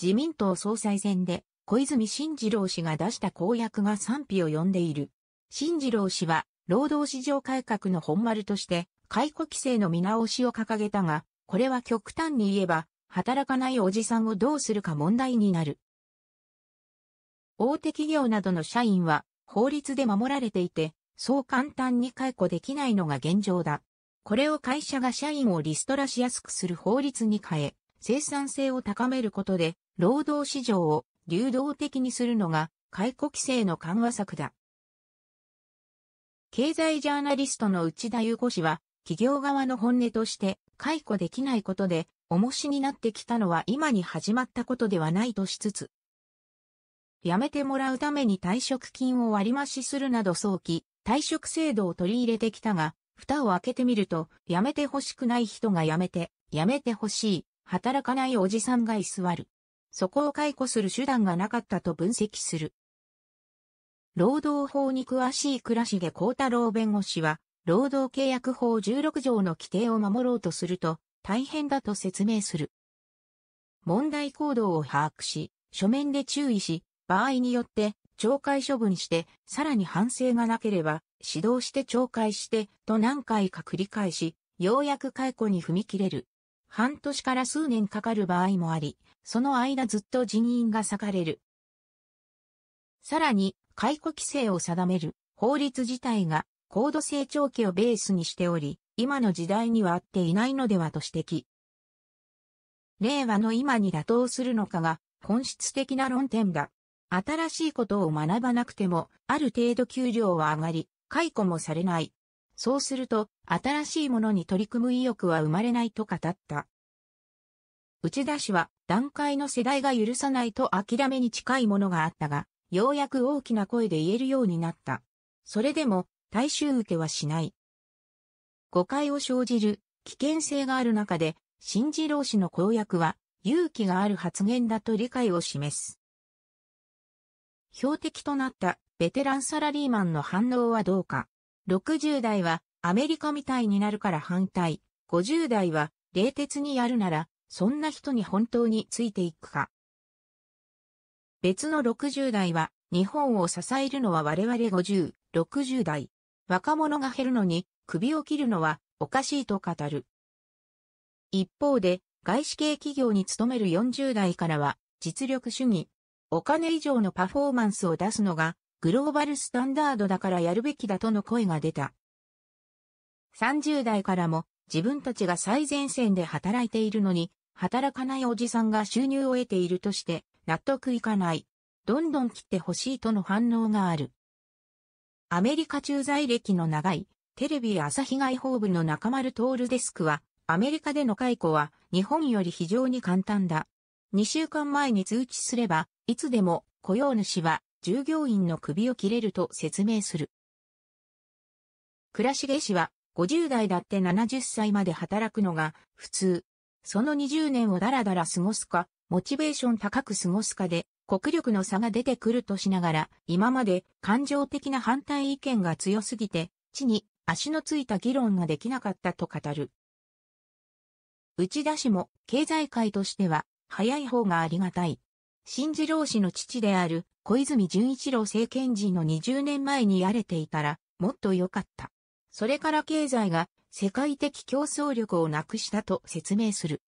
自民党総裁選で小泉進次郎氏が出した公約が賛否を呼んでいる。進次郎氏は労働市場改革の本丸として解雇規制の見直しを掲げたが、これは極端に言えば働かないおじさんをどうするか問題になる。大手企業などの社員は法律で守られていて、そう簡単に解雇できないのが現状だ。これを会社が社員をリストラしやすくする法律に変え、生産性を高めることで労働市場を流動的にするのが解雇規制の緩和策だ。経済ジャーナリストの内田裕子氏は、企業側の本音として解雇できないことで、重しになってきたのは今に始まったことではないとしつつ、辞めてもらうために退職金を割増するなど早期退職制度を取り入れてきたが、蓋を開けてみると、辞めてほしくない人が辞めて、辞めてほしい、働かないおじさんが居座る。そこを解雇する手段がなかったと分析する。労働法に詳しい倉重幸太郎弁護士は、労働契約法16条の規定を守ろうとすると、大変だと説明する。問題行動を把握し、書面で注意し、場合によって懲戒処分して、さらに反省がなければ、指導して懲戒して、と何回か繰り返し、ようやく解雇に踏み切れる。半年から数年かかる場合もあり、その間ずっと人員が割かれる。さらに、解雇規制を定める法律自体が高度成長期をベースにしており、今の時代には合っていないのではと指摘。令和の今に妥当するのかが本質的な論点だ。新しいことを学ばなくても、ある程度給料は上がり、解雇もされない。そうすると、新しいものに取り組む意欲は生まれないと語った。内田氏は段階の世代が許さないと諦めに近いものがあったが、ようやく大きな声で言えるようになった。それでも、大衆受けはしない。誤解を生じる危険性がある中で、新次郎氏の公約は、勇気がある発言だと理解を示す。標的となったベテランサラリーマンの反応はどうか。60代はアメリカみたいになるから反対。50代は冷徹にやるならそんな人に本当についていくか。別の60代は、日本を支えるのは我々50、60代。若者が減るのに、首を切るのはおかしいと語る。一方で、外資系企業に勤める40代からは、実力主義。お金以上のパフォーマンスを出すのが、グローバルスタンダードだからやるべきだとの声が出た。30代からも、自分たちが最前線で働いているのに、働かないおじさんが収入を得ているとして納得いかない。どんどん切ってほしいとの反応がある。アメリカ駐在歴の長いテレビ朝日外報部の中丸徹デスクは、アメリカでの解雇は日本より非常に簡単だ。2週間前に通知すれば、いつでも雇用主は従業員の首を切れると説明する。倉重氏は50代だって70歳まで働くのが普通その20年をだらだら過ごすか、モチベーション高く過ごすかで、国力の差が出てくるとしながら、今まで感情的な反対意見が強すぎて、地に足のついた議論ができなかったと語る。内田氏も経済界としては早い方がありがたい。新次郎氏の父である小泉純一郎政権時の20年前にやれていたらもっと良かった。それから経済が世界的競争力をなくしたと説明する。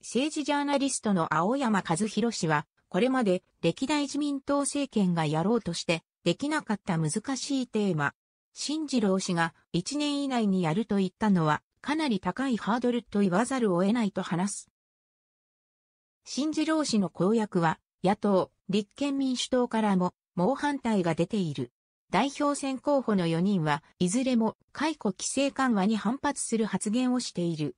政治ジャーナリストの青山和弘氏は、これまで歴代自民党政権がやろうとしてできなかった難しいテーマ、新次郎氏が1年以内にやると言ったのはかなり高いハードルと言わざるを得ないと話す。新次郎氏の公約は野党、立憲民主党からも猛反対が出ている。代表選候補の4人はいずれも解雇規制緩和に反発する発言をしている。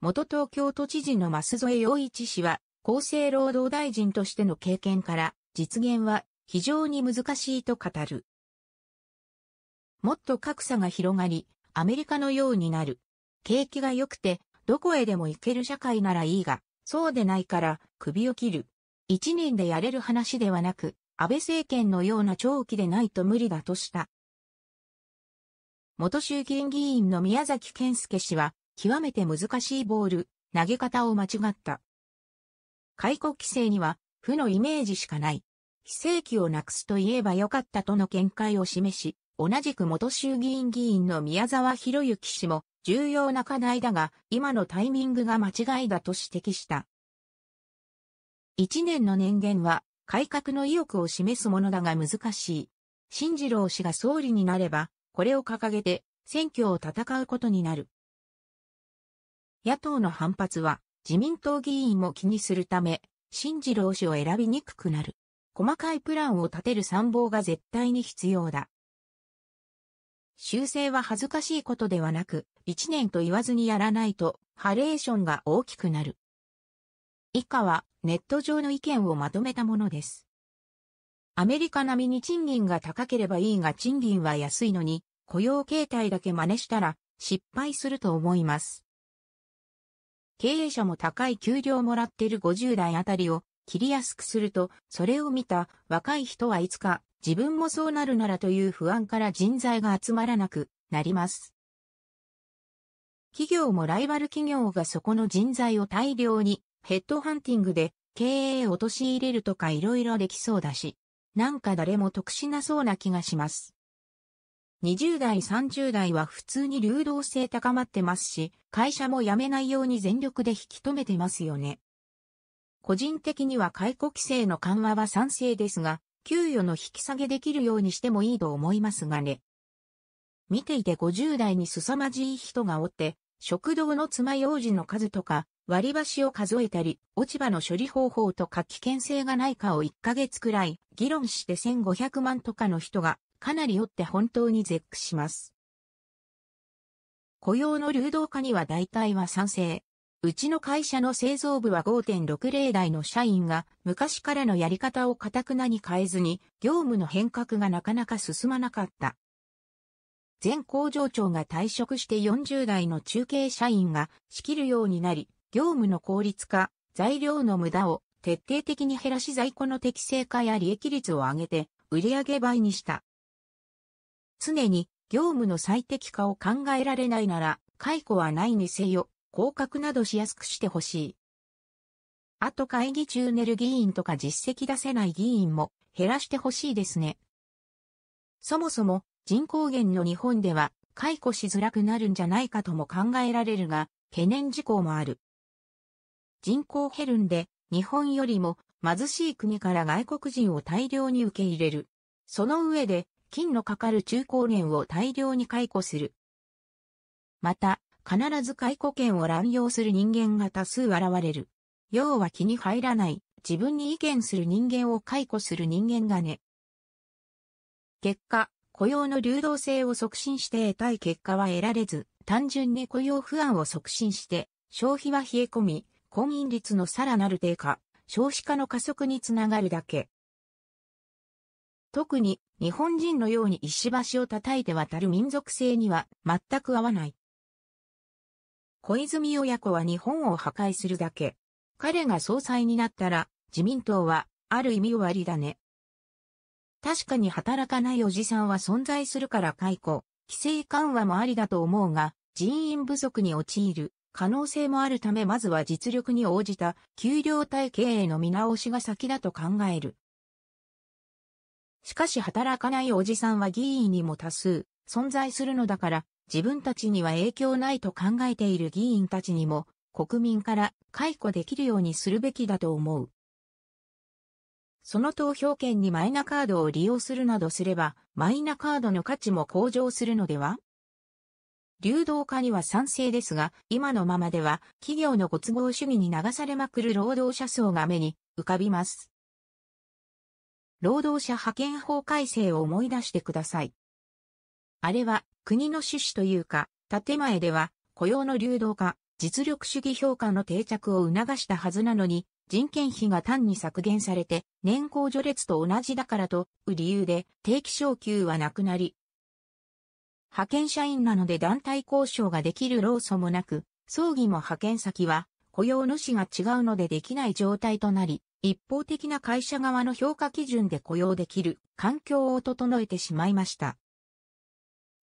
元東京都知事の舛添洋一氏は厚生労働大臣としての経験から実現は非常に難しいと語る。もっと格差が広がり、アメリカのようになる。景気が良くて、どこへでも行ける社会ならいいが、そうでないから、首を切る。一年でやれる話ではなく、安倍政権のような長期でないと無理だとした。元衆議院議員の宮崎健介氏は、極めて難しいボール、投げ方を間違った。解雇規制には、負のイメージしかない。非正規をなくすと言えばよかったとの見解を示し、同じく元衆議院議員の宮沢博之氏も、重要な課題だが、今のタイミングが間違いだと指摘した。一年の年限は、改革の意欲を示すものだが難しい。新次郎氏が総理になれば、これを掲げて選挙を戦うことになる。野党の反発は自民党議員も気にするため、新次郎氏を選びにくくなる。細かいプランを立てる参謀が絶対に必要だ。修正は恥ずかしいことではなく、一年と言わずにやらないと、ハレーションが大きくなる。以下はネット上の意見をまとめたものです。アメリカ並みに賃金が高ければいいが賃金は安いのに雇用形態だけ真似したら失敗すると思います。経営者も高い給料もらってる50代あたりを切りやすくすると、それを見た若い人はいつか自分もそうなるならという不安から人材が集まらなくなります。企業もライバル企業がそこの人材を大量にヘッドハンティングで経営を陥れるとか色々できそうだし、なんか誰も得しなそうな気がします。20代30代は普通に流動性高まってますし、会社も辞めないように全力で引き止めてますよね。個人的には解雇規制の緩和は賛成ですが、給与の引き下げできるようにしてもいいと思いますがね。見ていて50代に凄まじい人がおって、食堂の爪楊枝の数とか、割り箸を数えたり、落ち葉の処理方法とか危険性がないかを1ヶ月くらい議論して1500万とかの人がかなりおって本当に絶句します。雇用の流動化には大体は賛成。うちの会社の製造部は5.60代の社員が昔からのやり方をかたくなに変えずに業務の変革がなかなか進まなかった。前工場長が退職して40代の中継社員が仕切るようになり、業務の効率化、材料の無駄を徹底的に減らし在庫の適正化や利益率を上げて売上倍にした。常に業務の最適化を考えられないなら解雇はないにせよ、降格などしやすくしてほしい。あと会議中寝る議員とか実績出せない議員も減らしてほしいですね。そもそも人口減の日本では解雇しづらくなるんじゃないかとも考えられるが、懸念事項もある。人口減るんで、日本よりも貧しい国から外国人を大量に受け入れる。その上で、金のかかる中高年を大量に解雇する。また、必ず解雇権を乱用する人間が多数現れる。要は気に入らない、自分に意見する人間を解雇する人間がね。結果、雇用の流動性を促進して得たい結果は得られず、単純に雇用不安を促進して、消費は冷え込み、婚姻率のさらなる低下、少子化の加速につながるだけ。特に日本人のように石橋を叩いて渡る民族性には全く合わない。小泉親子は日本を破壊するだけ。彼が総裁になったら自民党はある意味終わりだね。確かに働かないおじさんは存在するから解雇、規制緩和もありだと思うが人員不足に陥る可能性もあるためまずは実力に応じた給料体系への見直しが先だと考える。しかし働かないおじさんは議員にも多数存在するのだから自分たちには影響ないと考えている議員たちにも国民から解雇できるようにするべきだと思う。その投票権にマイナカードを利用するなどすればマイナカードの価値も向上するのでは流動化には賛成ですが、今のままでは企業のご都合主義に流されまくる労働者層が目に浮かびます。労働者派遣法改正を思い出してください。あれは国の趣旨というか、建前では雇用の流動化、実力主義評価の定着を促したはずなのに、人件費が単に削減されて、年功序列と同じだからと、う理由で定期昇給はなくなり、派遣社員なので団体交渉ができる労組もなく、葬儀も派遣先は雇用主が違うのでできない状態となり、一方的な会社側の評価基準で雇用できる環境を整えてしまいました。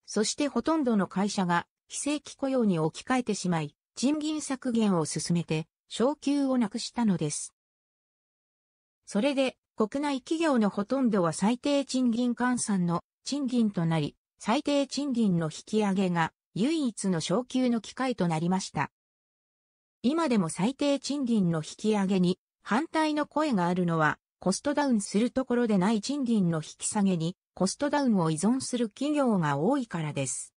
そしてほとんどの会社が非正規雇用に置き換えてしまい、賃金削減を進めて、昇給をなくしたのです。それで、国内企業のほとんどは最低賃金換算の賃金となり、最低賃金の引き上げが唯一の昇給の機会となりました。今でも最低賃金の引き上げに反対の声があるのは、コストダウンするところでない賃金の引き下げにコストダウンを依存する企業が多いからです。